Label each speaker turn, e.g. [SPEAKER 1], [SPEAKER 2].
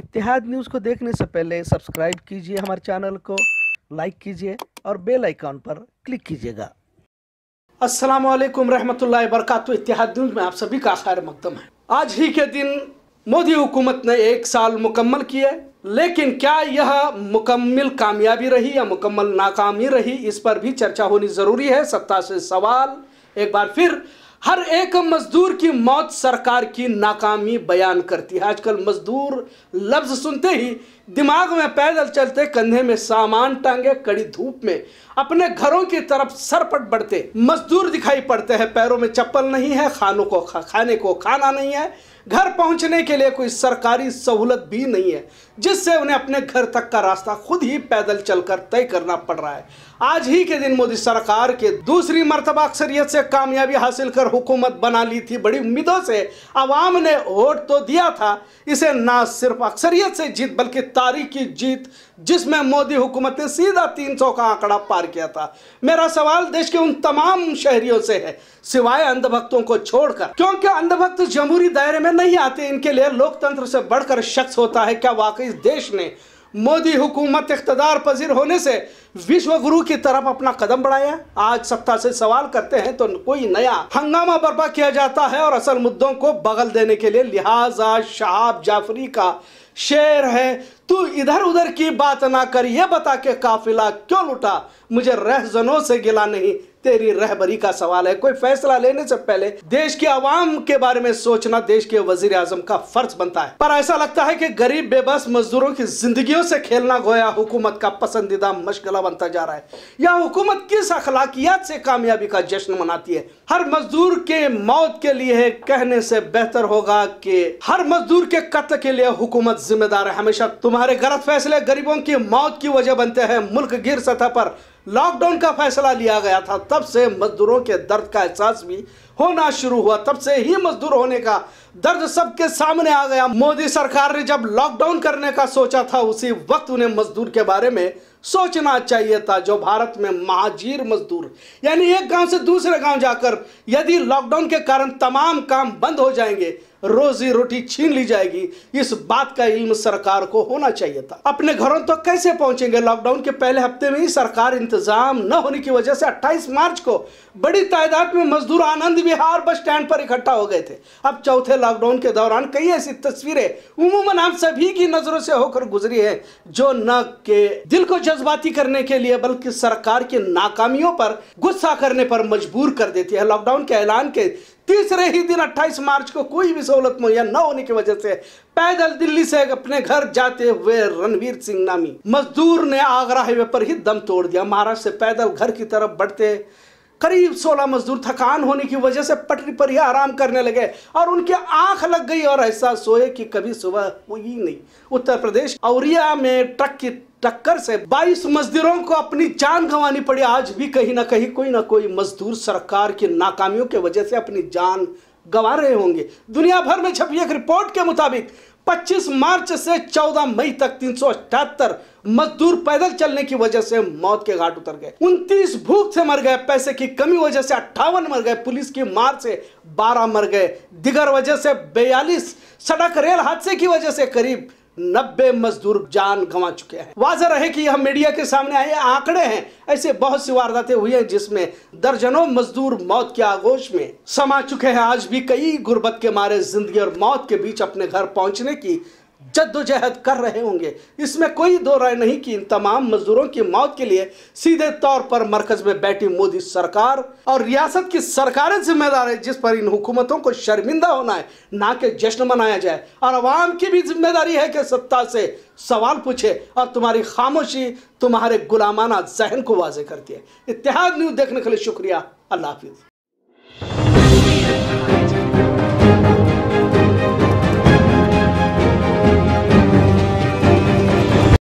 [SPEAKER 1] इतिहाद news को देखने से पहले सब्सक्राइब कीजिए हमारे चैनल को लाइक कीजिए और बेल आइकॉन पर क्लिक कीजिएगा अस्सलाम वालेकुम रहमतुल्लाहि वरकत इतिहाद न्यूज़ में आप सभी का खैर मकदम है आज ही के दिन मोदी हुकूमत ने एक साल मुकम्मल किए लेकिन क्या यह मुकम्मल कामयाबी रही या मुकम्मल नाकामी रही इस पर भी चर्चा होनी ज़रूरी है सत्ता से सवाल एक बार फिर हर एक मजदूर की मौत सरकार की नाकामी बयान करती है आजकल मजदूर लफ्ज़ सुनते ही दिमाग में पैदल चलते कंधे में सामान टांगे कड़ी धूप में अपने घरों की तरफ सरपट बढ़ते मजदूर दिखाई पड़ते हैं पैरों में चप्पल नहीं है खानों को खा, खाने को खाना नहीं है घर पहुंचने के लिए कोई सरकारी सहूलत भी नहीं है जिससे उन्हें अपने घर तक का रास्ता खुद ही पैदल चलकर तय करना पड़ रहा है आज ही के दिन मोदी सरकार के दूसरी मरतबा अक्सरियत से कामयाबी हासिल कर हुकूमत बना ली थी बड़ी उम्मीदों से अवाम ने वोट तो दिया था इसे ना सिर्फ अक्सरियत से जीत बल्कि तारीखी जीत जिसमें मोदी हुकूमत ने सीधा 300 का आंकड़ा पार किया था मेरा सवाल देश के उन तमाम शहरियों से है सिवाय अंधभक्तों को छोड़कर क्योंकि अंधभक्त जमहूरी दायरे में नहीं आते इनके लिए लोकतंत्र से बढ़कर शख्स होता है क्या वाकई इस देश ने मोदी हुकूमत इकतदार पजीर होने से विश्व गुरु की तरफ अपना कदम बढ़ाया आज सत्ता से सवाल करते हैं तो कोई नया हंगामा बर्पा किया जाता है और असल मुद्दों को बगल देने के लिए लिहाजा शहाब जाफरी का शेर है तू इधर उधर की बात ना कर ये बता के काफिला क्यों लुटा मुझे रहजनों से गिला नहीं तेरी रहबरी का सवाल है कोई फैसला लेने से पहले देश की आवाम के बारे में सोचना देश के वजीर आजम का फर्ज बनता है पर ऐसा लगता है कि गरीब बेबस मजदूरों की जिंदगियों से खेलना गोया हुकूमत का पसंदीदा मशगला बनता जा रहा है यह हुकूमत किस अखलाकियात से कामयाबी का जश्न मनाती है हर मजदूर के मौत के लिए कहने से बेहतर होगा कि हर मजदूर के कत्ल के लिए हुकूमत जिम्मेदार है हमेशा तुम्हारे गलत फैसले गरीबों की मौत की वजह बनते हैं मुल्क गिर सतह पर लॉकडाउन का फैसला लिया गया था तब से मजदूरों के दर्द का एहसास भी होना शुरू हुआ तब से ही मजदूर होने का दर्द सबके सामने आ गया मोदी सरकार ने जब लॉकडाउन करने का सोचा था उसी वक्त उन्हें मजदूर के बारे में सोचना चाहिए था जो भारत में महाजीर मजदूर यानी एक गांव से दूसरे गांव जाकर यदि लॉकडाउन के कारण तमाम काम बंद हो जाएंगे रोजी रोटी छीन ली जाएगी इस बात का इल्म सरकार को होना चाहिए था अपने घरों तक तो कैसे पहुंचेंगे लॉकडाउन के पहले हफ्ते में ही सरकार इंतजाम न होने की वजह से 28 मार्च को बड़ी तादाद में मजदूर आनंद विहार बस स्टैंड पर इकट्ठा हो गए थे अब चौथे लॉकडाउन के दौरान कई ऐसी तस्वीरें उमूमन हम सभी की नजरों से होकर गुजरी है जो न के दिल को जज्बाती करने के लिए बल्कि सरकार की नाकामियों पर गुस्सा करने पर मजबूर कर देती है लॉकडाउन के ऐलान के तीसरे ही दिन 28 मार्च को कोई भी सहूलत मुहैया न होने की वजह से पैदल दिल्ली से अपने घर जाते हुए रणवीर सिंह नामी मजदूर ने आगरा हाईवे पर ही दम तोड़ दिया महाराष्ट्र से पैदल घर की तरफ बढ़ते करीब सोलह मजदूर थकान होने की वजह से पटरी पर ही आराम करने लगे और उनकी आंख लग गई और ऐसा सोए कि कभी सुबह हुई ही नहीं उत्तर प्रदेश औरिया में ट्रक की टक्कर से 22 मजदूरों को अपनी जान गंवानी पड़ी आज भी कहीं ना कहीं कोई ना कोई मजदूर सरकार की नाकामियों की वजह से अपनी जान गंवा रहे होंगे दुनिया भर में छपी एक रिपोर्ट के मुताबिक 25 मार्च से 14 मई तक तीन मजदूर पैदल चलने की वजह से मौत के घाट उतर गए उनतीस भूख से मर गए पैसे की कमी वजह से अट्ठावन मर गए पुलिस की मार से बारह मर गए दिगर वजह से बयालीस सड़क रेल हादसे की वजह से करीब नब्बे मजदूर जान गंवा चुके हैं वाजह रहे कि यह मीडिया के सामने आए आंकड़े हैं ऐसे बहुत सी वारदातें हुई हैं जिसमें दर्जनों मजदूर मौत के आगोश में समा चुके हैं आज भी कई गुर्बत के मारे जिंदगी और मौत के बीच अपने घर पहुंचने की जद्दोजहद कर रहे होंगे इसमें कोई दो राय नहीं कि इन तमाम मजदूरों की मौत के लिए सीधे तौर पर मरकज में बैठी मोदी सरकार और रियासत की सरकारें जिम्मेदार है जिस पर इन हुकूमतों को शर्मिंदा होना है ना कि जश्न मनाया जाए और आवाम की भी जिम्मेदारी है कि सत्ता से सवाल पूछे और तुम्हारी खामोशी तुम्हारे गुलामाना जहन को वाजे करती है इतिहाद न्यूज़ देखने के लिए शुक्रिया अल्लाह हाफिज़